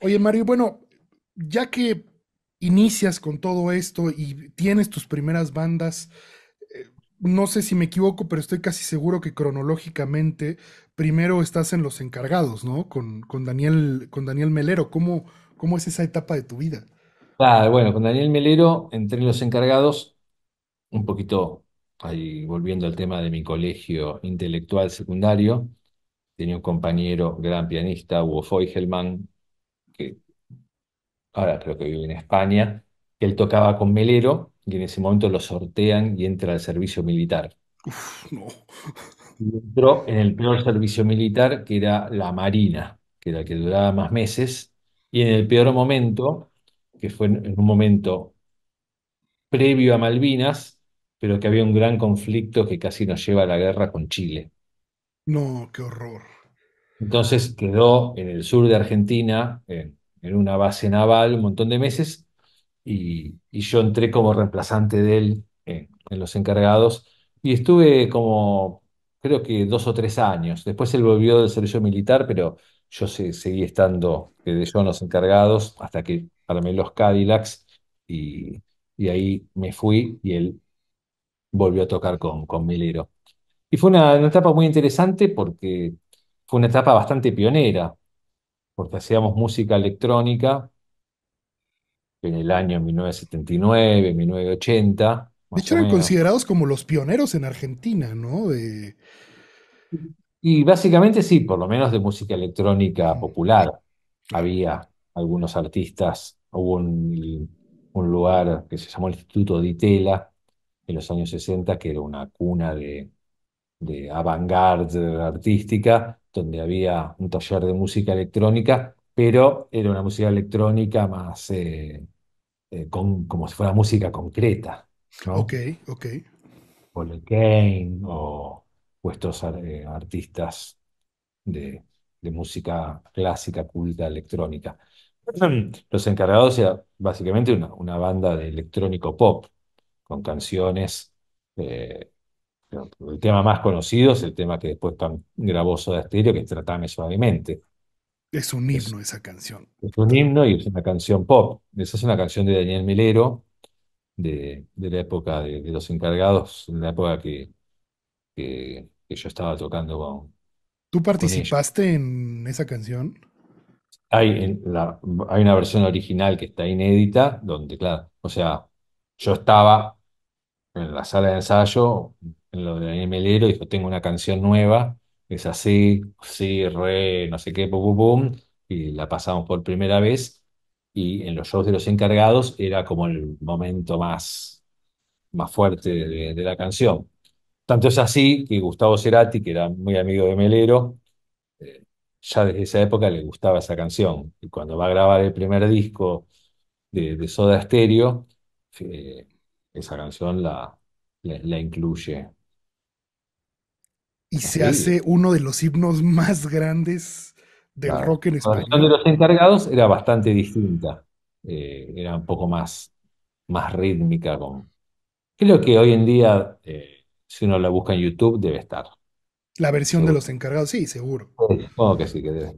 Oye, Mario, bueno, ya que inicias con todo esto y tienes tus primeras bandas, eh, no sé si me equivoco, pero estoy casi seguro que cronológicamente primero estás en Los Encargados, ¿no? Con, con Daniel, con Daniel Melero. ¿Cómo, ¿Cómo es esa etapa de tu vida? Ah, bueno, con Daniel Melero entre Los Encargados, un poquito ahí volviendo al tema de mi colegio intelectual secundario. Tenía un compañero, gran pianista, Hugo Feugelman, que ahora creo que vive en España, que él tocaba con Melero y en ese momento lo sortean y entra al servicio militar. no. Y entró en el peor servicio militar, que era la Marina, que era el que duraba más meses, y en el peor momento, que fue en un momento previo a Malvinas, pero que había un gran conflicto que casi nos lleva a la guerra con Chile. No, qué horror. Entonces quedó en el sur de Argentina, en, una base naval, un montón de meses, y, yo entré como reemplazante de él en, los encargados, y estuve como, creo que dos o tres años. Después él volvió del servicio militar, pero yo seguí estando de yo en los encargados hasta que armé los Cadillacs y, ahí me fui y él volvió a tocar con, Milero. Y fue una etapa muy interesante porque fue una etapa bastante pionera, porque hacíamos música electrónica en el año 1979, 1980. De hecho, eran considerados como los pioneros en Argentina, ¿no? Y básicamente sí, por lo menos de música electrónica popular. Había algunos artistas, hubo un, lugar que se llamó el Instituto Ditela en los años 60, que era una cuna de, de artística, donde había un taller de música electrónica, pero era una música electrónica más eh, eh, con, como si fuera música concreta. Ok, ok. Paul Kane o, puestos eh, artistas de, música clásica, culta, electrónica. Los encargados era básicamente una, banda de electrónico pop, con canciones eh, el tema más conocido es el tema que después tan graboso de Stereo, que es Tratame Suavemente. Es un himno esa canción. Es un himno y es una canción pop. Esa es una canción de Daniel Milero, de, la época de, los encargados, en la época que, yo estaba tocando con. ¿Tú participaste en esa canción? Hay, en la, hay una versión original que está inédita, donde, claro, o sea, yo estaba en la sala de ensayo, lo de Melero, dijo, tengo una canción nueva, es así, sí, re, no sé qué, pum, pum, y la pasamos por primera vez, y en los shows de los encargados era como el momento más, más fuerte de, la canción. Tanto es así que Gustavo Cerati, que era muy amigo de Melero, eh, ya desde esa época le gustaba esa canción, y cuando va a grabar el primer disco de, Soda Stereo, eh, esa canción la, la incluye y se hace uno de los himnos más grandes del rock en España La versión de los encargados era bastante distinta, eh, era un poco más, más rítmica. Con... Creo que hoy en día, eh, si uno la busca en YouTube, debe estar. La versión de los encargados, sí, seguro. que sí, que debe estar.